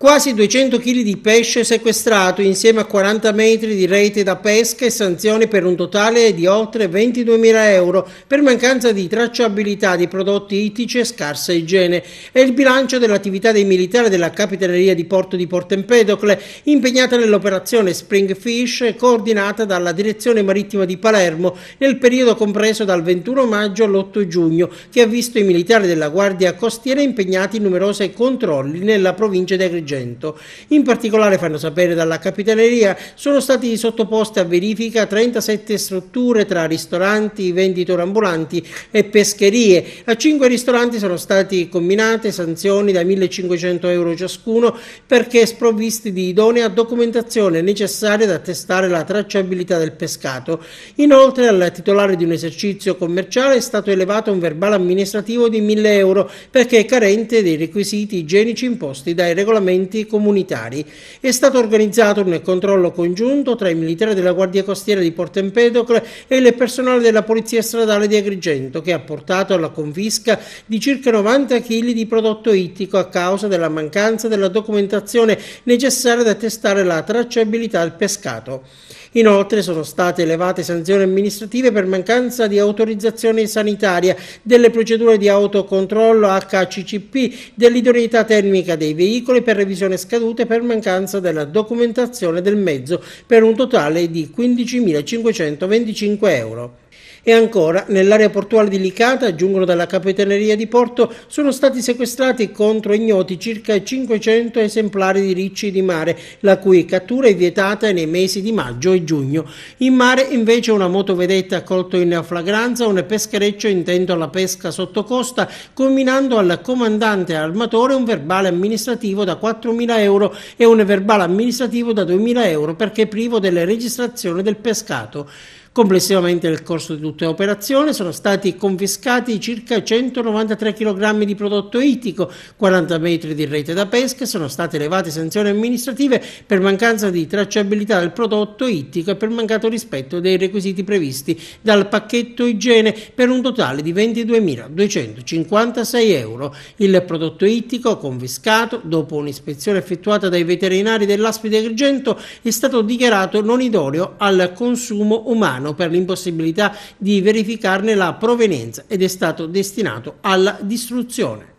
Quasi 200 kg di pesce sequestrato insieme a 40 metri di rete da pesca e sanzioni per un totale di oltre 22.000 euro per mancanza di tracciabilità di prodotti ittici e scarsa igiene. È il bilancio dell'attività dei militari della capitaneria di Porto di Porto Empedocle impegnata nell'operazione Springfish coordinata dalla Direzione Marittima di Palermo nel periodo compreso dal 21 maggio all'8 giugno che ha visto i militari della Guardia Costiera impegnati in numerosi controlli nella provincia di Agrigento. Agrigento. In particolare, fanno sapere dalla Capitaneria, sono stati sottoposti a verifica 37 strutture tra ristoranti, venditori ambulanti e pescherie. A 5 ristoranti sono state combinate sanzioni da 1.500 euro ciascuno perché sprovvisti di idonea documentazione necessaria ad attestare la tracciabilità del pescato. Inoltre, al titolare di un esercizio commerciale è stato elevato un verbale amministrativo di 1.000 euro perché è carente dei requisiti igienici imposti dai regolamenti interventi comunitari. È stato organizzato un controllo congiunto tra i militari della Guardia Costiera di Porto Empedocle e il personale della Polizia Stradale di Agrigento che ha portato alla confisca di circa 90 kg di prodotto ittico a causa della mancanza della documentazione necessaria ad attestare la tracciabilità del pescato. Inoltre sono state elevate sanzioni amministrative per mancanza di autorizzazione sanitaria delle procedure di autocontrollo HCCP, dell'idoneità termica dei veicoli per revisione scadute per mancanza della documentazione del mezzo per un totale di 15.525 euro. E ancora, nell'area portuale di Licata, giungono dalla capitaneria di Porto, sono stati sequestrati contro ignoti circa 500 esemplari di ricci di mare, la cui cattura è vietata nei mesi di maggio e giugno. In mare invece una motovedetta ha colto in flagranza un peschereccio intento alla pesca sotto costa, combinando al comandante armatore un verbale amministrativo da 4.000 euro e un verbale amministrativo da 2.000 euro perché privo delle registrazioni del pescato. Complessivamente nel corso di tutta l'operazione sono stati confiscati circa 193 kg di prodotto ittico, 40 metri di rete da pesca, sono state elevate sanzioni amministrative per mancanza di tracciabilità del prodotto ittico e per mancato rispetto dei requisiti previsti dal pacchetto igiene per un totale di 22.256 euro. Il prodotto ittico confiscato dopo un'ispezione effettuata dai veterinari dell'Aspide Agrigento è stato dichiarato non idoneo al consumo umano Milano per l'impossibilità di verificarne la provenienza ed è stato destinato alla distruzione.